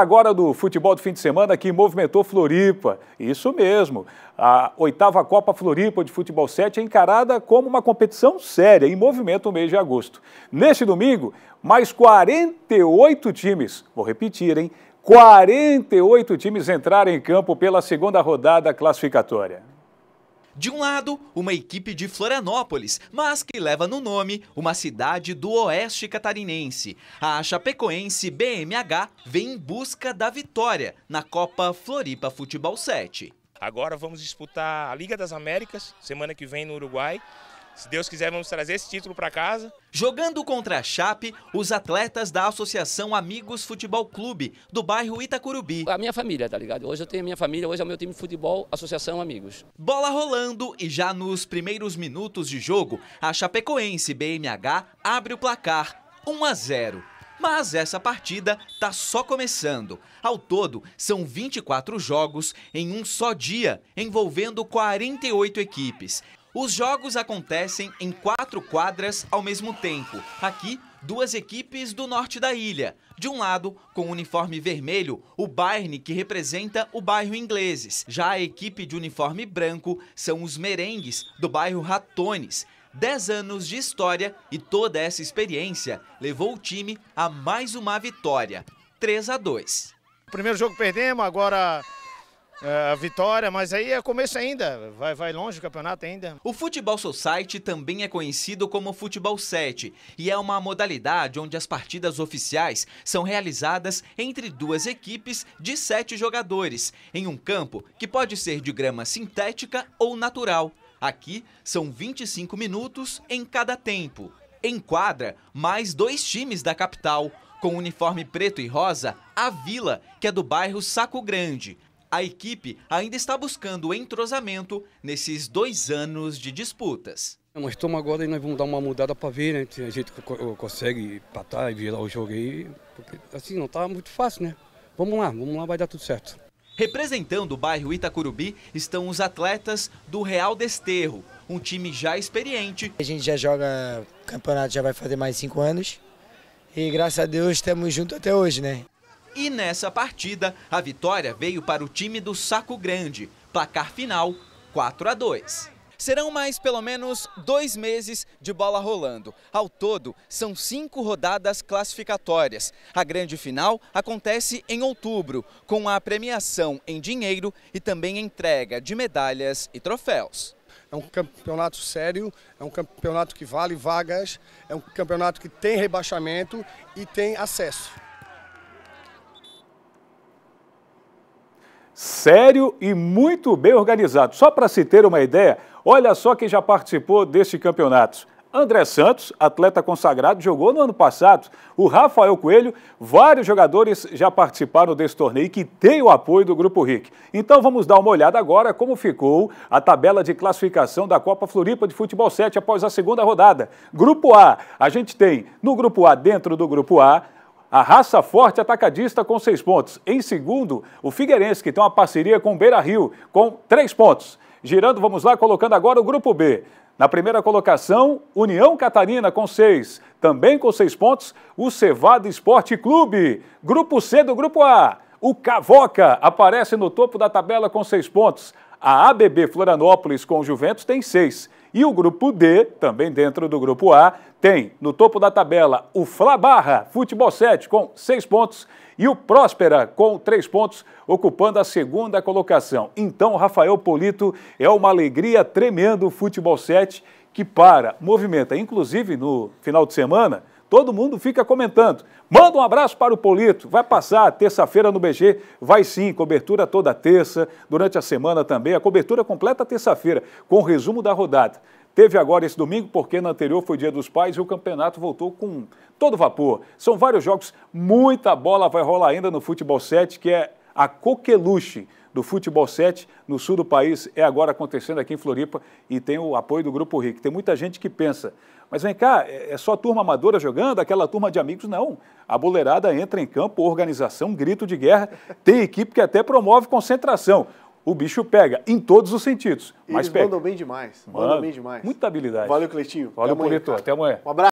Agora do futebol do fim de semana que movimentou Floripa. Isso mesmo. A oitava Copa Floripa de Futebol 7 é encarada como uma competição séria em movimento no mês de agosto. Neste domingo, mais 48 times, vou repetir, hein? 48 times entraram em campo pela segunda rodada classificatória. De um lado, uma equipe de Florianópolis, mas que leva no nome uma cidade do oeste catarinense. A chapecoense BMH vem em busca da vitória na Copa Floripa Futebol 7. Agora vamos disputar a Liga das Américas, semana que vem no Uruguai. Se Deus quiser, vamos trazer esse título para casa. Jogando contra a Chape, os atletas da Associação Amigos Futebol Clube, do bairro Itacurubi. A minha família, tá ligado? Hoje eu tenho a minha família, hoje é o meu time de futebol, Associação Amigos. Bola rolando e já nos primeiros minutos de jogo, a Chapecoense BMH abre o placar 1 a 0. Mas essa partida tá só começando. Ao todo, são 24 jogos em um só dia, envolvendo 48 equipes. Os jogos acontecem em quatro quadras ao mesmo tempo. Aqui, duas equipes do norte da ilha. De um lado, com o uniforme vermelho, o Bayern, que representa o bairro Ingleses. Já a equipe de uniforme branco são os Merengues, do bairro Ratones. Dez anos de história e toda essa experiência levou o time a mais uma vitória, 3 a 2. Primeiro jogo perdemos, agora é, a vitória, mas aí é começo ainda, vai, vai longe o campeonato ainda. O Futebol Society também é conhecido como Futebol 7 e é uma modalidade onde as partidas oficiais são realizadas entre duas equipes de sete jogadores, em um campo que pode ser de grama sintética ou natural. Aqui são 25 minutos em cada tempo. Em quadra, mais dois times da capital, com uniforme preto e rosa, a Vila, que é do bairro Saco Grande a equipe ainda está buscando entrosamento nesses dois anos de disputas. Nós estamos agora e nós vamos dar uma mudada para ver né, se a gente consegue empatar e virar o jogo aí. Porque assim não está muito fácil, né? Vamos lá, vamos lá, vai dar tudo certo. Representando o bairro Itacurubi estão os atletas do Real Desterro, um time já experiente. A gente já joga campeonato, já vai fazer mais cinco anos. E graças a Deus estamos juntos até hoje, né? E nessa partida, a vitória veio para o time do Saco Grande. Placar final 4 a 2. Serão mais pelo menos dois meses de bola rolando. Ao todo, são cinco rodadas classificatórias. A grande final acontece em outubro, com a premiação em dinheiro e também entrega de medalhas e troféus. É um campeonato sério, é um campeonato que vale vagas, é um campeonato que tem rebaixamento e tem acesso. sério e muito bem organizado. Só para se ter uma ideia, olha só quem já participou deste campeonato. André Santos, atleta consagrado, jogou no ano passado. O Rafael Coelho, vários jogadores já participaram desse torneio que tem o apoio do Grupo RIC. Então vamos dar uma olhada agora como ficou a tabela de classificação da Copa Floripa de Futebol 7 após a segunda rodada. Grupo A, a gente tem no Grupo A, dentro do Grupo A, a raça forte atacadista com seis pontos. Em segundo, o Figueirense, que tem uma parceria com o Beira Rio, com três pontos. Girando, vamos lá, colocando agora o grupo B. Na primeira colocação, União Catarina com seis. Também com seis pontos, o Cevada Esporte Clube. Grupo C do Grupo A. O Cavoca aparece no topo da tabela com seis pontos. A ABB Florianópolis com o Juventus tem seis. E o grupo D, também dentro do grupo A, tem no topo da tabela o Flabarra Futebol 7 com seis pontos e o Próspera com três pontos, ocupando a segunda colocação. Então, Rafael Polito é uma alegria tremendo o Futebol 7 que para, movimenta, inclusive no final de semana, todo mundo fica comentando. Manda um abraço para o Polito, vai passar terça-feira no BG, vai sim, cobertura toda terça, durante a semana também, a cobertura completa terça-feira, com o resumo da rodada. Teve agora esse domingo, porque no anterior foi Dia dos Pais e o campeonato voltou com todo vapor. São vários jogos, muita bola vai rolar ainda no Futebol 7, que é a coqueluche do Futebol 7 no sul do país é agora acontecendo aqui em Floripa e tem o apoio do Grupo RIC. Tem muita gente que pensa, mas vem cá, é, é só turma amadora jogando, aquela turma de amigos? Não. A boleirada entra em campo, organização, grito de guerra. Tem equipe que até promove concentração. O bicho pega, em todos os sentidos. Eles mas pega. mandam bem demais. Mano, mandam bem demais. Muita habilidade. Valeu, Cleitinho. Valeu, Polito. Até amanhã. Um abraço.